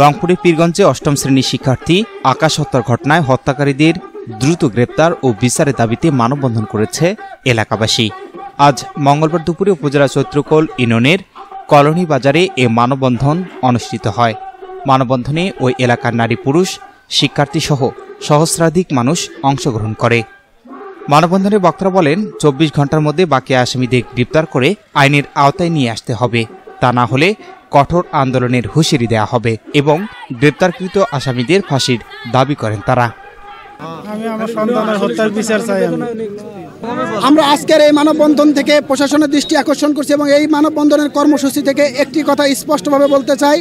রংপুরের পীরগঞ্জে অষ্টম শ্রেণীর শিক্ষার্থী আকাশ হত্যার ঘটনায় হত্যাকারীদের দ্রুত গ্রেপ্তার ও বিচারের দাবিতে মানববন্ধন করেছে এলাকাবাসী আজ মঙ্গলবার দুপুরে উপজেলা চৈত্রকোল ইউনিয়নের কলোনি বাজারে এ মানববন্ধন অনুষ্ঠিত হয় মানববন্ধনে ওই এলাকার নারী পুরুষ শিক্ষার্থীসহ সহস্রাধিক মানুষ অংশগ্রহণ করে মানববন্ধনে বক্তারা বলেন চব্বিশ ঘন্টার মধ্যে বাকি আসামিদের গ্রেপ্তার করে আইনের আওতায় নিয়ে আসতে হবে তা না হলে কঠোর আন্দোলনের হুঁশিয়ারি দেওয়া হবে এবং গ্রেপ্তারকৃত আসামিদের ফাঁসির দাবি করেন তারা আমরা আজকের এই মানববন্ধন থেকে প্রশাসনের দৃষ্টি আকর্ষণ করছি এবং এই মানববন্ধনের কর্মসূচি থেকে একটি কথা স্পষ্টভাবে বলতে চাই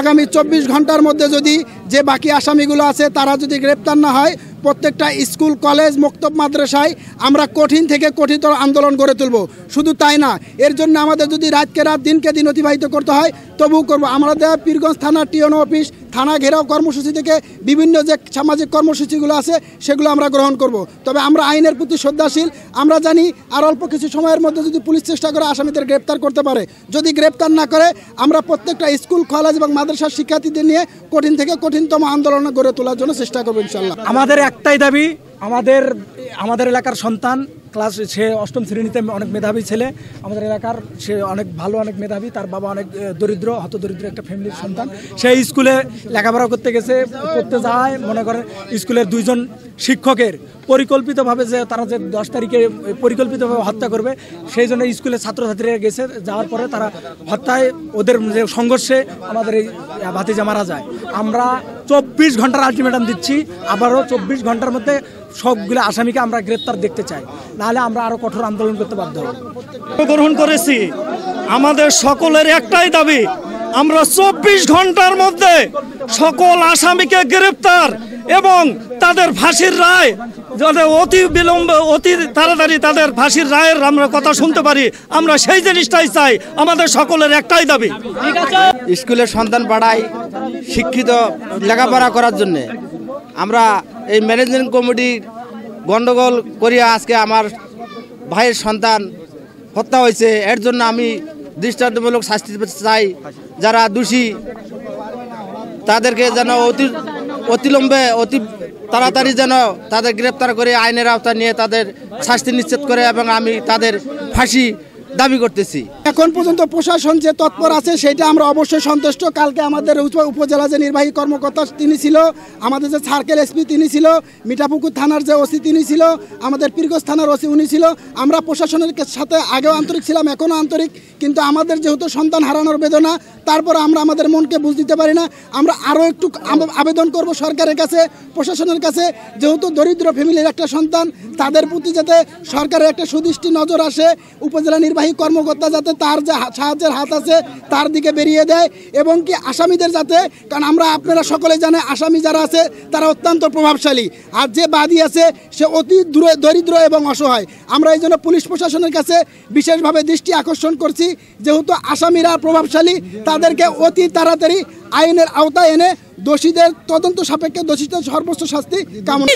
আগামী চব্বিশ ঘন্টার মধ্যে যদি যে বাকি আসামিগুলো আছে তারা যদি গ্রেপ্তার না হয় প্রত্যেকটা স্কুল কলেজ মক্তব মাদ্রাসায় আমরা কঠিন থেকে কঠিনতর আন্দোলন গড়ে তুলব শুধু তাই না এর জন্য আমাদের যদি রাতকে রাত দিনকে দিন অতিবাহিত করতে হয় তবু করব আমাদের পীরগঞ্জ থানার টিওনো অফিস থানা ঘেরাও কর্মসূচি থেকে বিভিন্ন যে সামাজিক কর্মসূচিগুলো আছে সেগুলো আমরা গ্রহণ করব। তবে আমরা আইনের প্রতি শ্রদ্ধাশীল আমরা জানি আর অল্প কিছু সময়ের মধ্যে যদি পুলিশ চেষ্টা করে আসামিদের গ্রেপ্তার করতে পারে যদি গ্রেপ্তার না করে আমরা প্রত্যেকটা স্কুল কলেজ এবং মাদ্রাসার শিক্ষার্থীদের নিয়ে কঠিন থেকে কঠিনতম আন্দোলন গড়ে তোলার জন্য চেষ্টা করবো ইনশাল্লাহ আমাদের একটাই দাবি আমাদের আমাদের এলাকার সন্তান ক্লাস সে অষ্টম শ্রেণীতে অনেক মেধাবী ছেলে আমাদের এলাকার সে অনেক ভালো অনেক মেধাবী তার বাবা অনেক দরিদ্র হত দরিদ্র একটা ফ্যামিলির সন্তান সেই স্কুলে লেখাপড়া করতে গেছে করতে যায় মনে করে স্কুলের দুইজন শিক্ষকের পরিকল্পিতভাবে যে তারা যে দশ তারিখে পরিকল্পিতভাবে হত্যা করবে সেই জন্য স্কুলের ছাত্রছাত্রীরা গেছে যাওয়ার পরে তারা হত্যায় ওদের যে সংঘর্ষে আমাদের এই ভাতিজা মারা যায় আমরা চব্বিশ ঘন্টার আলটিমেটাম দিচ্ছি আবারও চব্বিশ ঘন্টার মধ্যে সবগুলো আসামিকে আমরা গ্রেপ্তার দেখতে চাই নাহলে আমরা আরও কঠোর আন্দোলন করতে বাধ্য গ্রহণ করেছি আমাদের সকলের একটাই দাবি আমরা চব্বিশ ঘন্টার মধ্যে সকল আসামিকে গ্রেপ্তার এবং তাদের ফাঁসির রায় যাদের অতি বিলম্ব অতি তাড়াতাড়ি তাদের ফাঁসির রায়ের আমরা কথা শুনতে পারি আমরা সেই জিনিসটাই চাই আমাদের সকলের একটাই দাবি স্কুলের সন্তান পাড়ায় শিক্ষিত লেখাপড়া করার জন্য আমরা এই ম্যানেজমেন্ট কমিটি গণ্ডগোল করিয়া আজকে আমার ভাইয়ের সন্তান হত্যা হয়েছে এর জন্য আমি দৃষ্টান্তমূলক শাস্তি চাই যারা দোষী তাদেরকে যেন অতি অতিলম্বে অতি তাড়াতাড়ি যেন তাদের গ্রেপ্তার করে আইনের আওতা নিয়ে তাদের শাস্তি নিশ্চিত করে এবং আমি তাদের ফাঁসি দাবি করতেছি এখন পর্যন্ত প্রশাসন যে তৎপর আছে সেটা আমরা অবশ্যই সন্তুষ্ট কালকে আমাদের উপজেলা যে নির্বাহী কর্মকর্তা তিনি ছিল আমাদের যে সার্কেল এসপি তিনি ছিল মিঠাপুকুর থানার যে ওসি তিনি ছিল আমাদের পীরগঞ্জ থানার ওসি উনি ছিল আমরা প্রশাসনের সাথে আগেও আন্তরিক ছিলাম এখনও আন্তরিক কিন্তু আমাদের যেহেতু সন্তান হারানোর বেদনা তারপর আমরা আমাদের মনকে বুঝ দিতে পারি না আমরা আরও একটু আবেদন করব সরকারের কাছে প্রশাসনের কাছে যেহেতু দরিদ্র ফ্যামিলির একটা সন্তান তাদের প্রতি যাতে সরকারের একটা সুদৃষ্টি নজর আসে উপজেলা নির্বাহী নির্বাহী কর্মকর্তা যাতে তার যে সাহায্যের হাত আছে তার দিকে বেরিয়ে দেয় এবং কি আসামিদের যাতে কারণ আমরা আপনারা সকলে জানে আসামি যারা আছে তারা অত্যন্ত প্রভাবশালী আর যে বাদী আছে সে অতি দরিদ্র এবং অসহায় আমরা এই জন্য পুলিশ প্রশাসনের কাছে বিশেষভাবে দৃষ্টি আকর্ষণ করছি যেহেতু আসামিরা প্রভাবশালী তাদেরকে অতি তাড়াতাড়ি আইনের আওতায় এনে দোষীদের তদন্ত সাপেক্ষে দোষীদের সর্বোচ্চ শাস্তি কামনা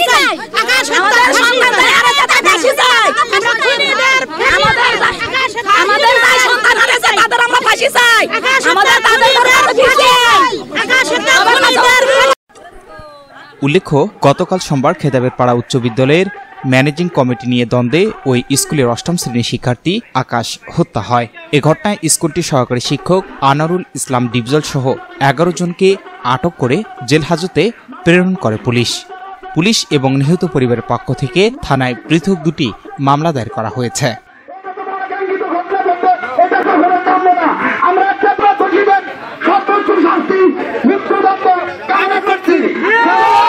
উল্লেখ্য গতকাল সোমবার খেতাবের পাড়া উচ্চ বিদ্যালয়ের ম্যানেজিং কমিটি নিয়ে দ্বন্দ্বে ওই স্কুলের অষ্টম শ্রেণীর শিক্ষার্থী আকাশ হত্যা হয় এ ঘটনায় স্কুলটির সহকারী শিক্ষক আনারুল ইসলাম ডিবজল সহ এগারো জনকে আটক করে জেল হাজতে প্রেরণ করে পুলিশ পুলিশ এবং নিহত পরিবারের পক্ষ থেকে থানায় পৃথক দুটি মামলা দায়ের করা হয়েছে আমরা